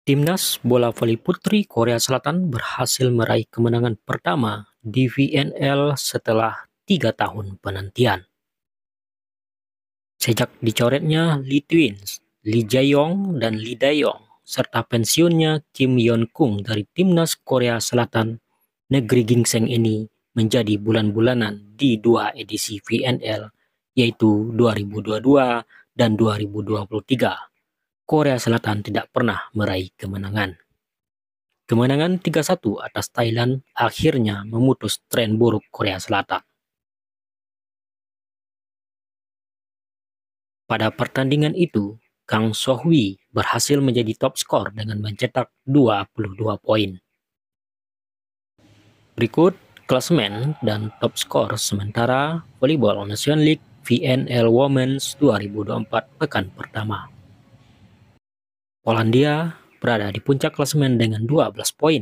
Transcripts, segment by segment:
Timnas bola voli putri Korea Selatan berhasil meraih kemenangan pertama di VNL setelah tiga tahun penantian. Sejak dicoretnya Lee Twins, Lee Jae-yong, dan Lee Dae-yong, serta pensiunnya Kim Yeon-kung dari Timnas Korea Selatan, negeri gingseng ini menjadi bulan-bulanan di dua edisi VNL, yaitu 2022 dan 2023 Korea Selatan tidak pernah meraih kemenangan. Kemenangan 3-1 atas Thailand akhirnya memutus tren buruk Korea Selatan. Pada pertandingan itu, Kang Sohwi berhasil menjadi top skor dengan mencetak 22 poin. Berikut klasemen dan top skor sementara Volleyball National League VNL Women's 2024 pekan pertama. Polandia berada di puncak klasemen dengan 12 poin.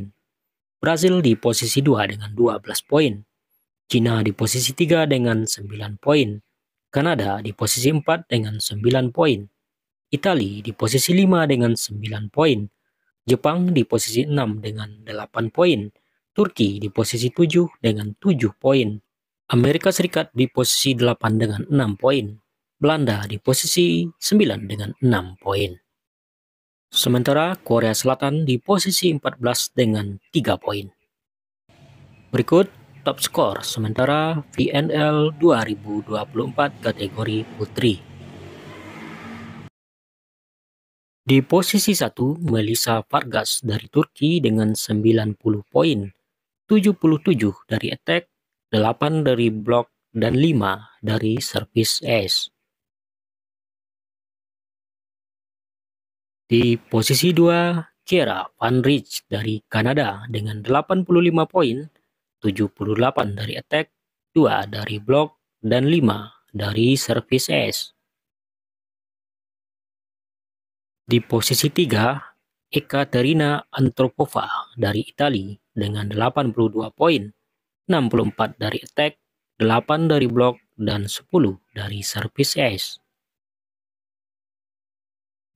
Brazil di posisi 2 dengan 12 poin. Cina di posisi 3 dengan 9 poin. Kanada di posisi 4 dengan 9 poin. Itali di posisi 5 dengan 9 poin. Jepang di posisi 6 dengan 8 poin. Turki di posisi 7 dengan 7 poin. Amerika Serikat di posisi 8 dengan 6 poin. Belanda di posisi 9 dengan 6 poin. Sementara Korea Selatan di posisi 14 dengan 3 poin. Berikut top skor sementara VNL 2024 kategori putri. Di posisi 1, Melissa Vargas dari Turki dengan 90 poin, 77 dari attack, 8 dari blok, dan 5 dari service ace. Di posisi 2, Kiera Van Rich dari Kanada dengan 85 poin, 78 dari attack, 2 dari block, dan 5 dari service ace. Di posisi 3, Ekaterina Antropova dari Italia dengan 82 poin, 64 dari attack, 8 dari block, dan 10 dari service ace.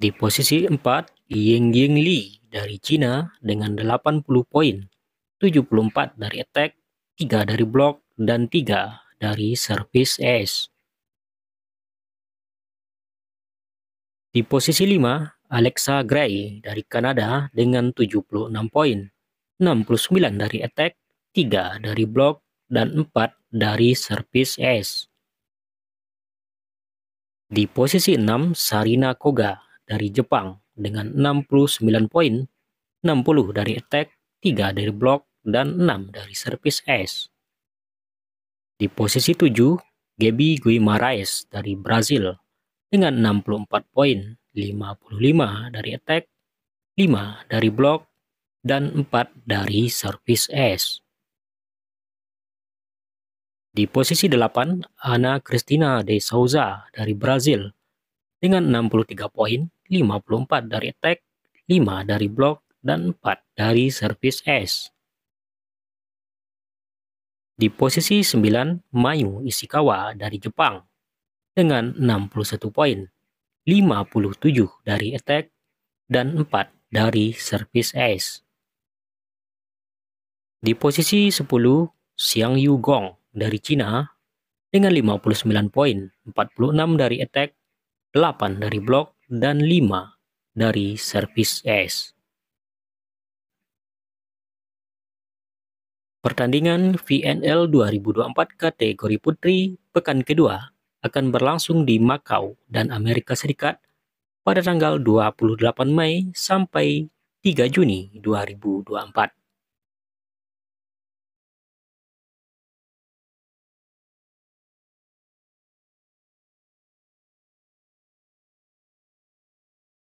Di posisi 4, Ying Ying Li dari China dengan 80 poin, 74 dari attack, 3 dari block, dan 3 dari service ace. Di posisi 5, Alexa Gray dari Kanada dengan 76 poin, 69 dari attack, 3 dari block, dan 4 dari service ace. Di posisi 6, Sarina Koga dari Jepang dengan 69 poin, 60 dari attack, 3 dari block, dan 6 dari service ace. Di posisi 7, Gabi Guimaraes dari Brazil dengan 64 poin, 55 dari attack, 5 dari block, dan 4 dari service ace. Di posisi 8, Ana Cristina de Souza dari Brazil dengan 63 poin, 54 dari attack, 5 dari block, dan 4 dari service S. Di posisi 9, Mayu Ishikawa dari Jepang dengan 61 poin, 57 dari attack, dan 4 dari service S. Di posisi 10, Xiang Yu Gong dari Cina dengan 59 poin, 46 dari attack, 8 dari blok, dan 5 dari servis es. Pertandingan VNL 2024 kategori putri pekan kedua akan berlangsung di Makau dan Amerika Serikat pada tanggal 28 Mei sampai 3 Juni 2024.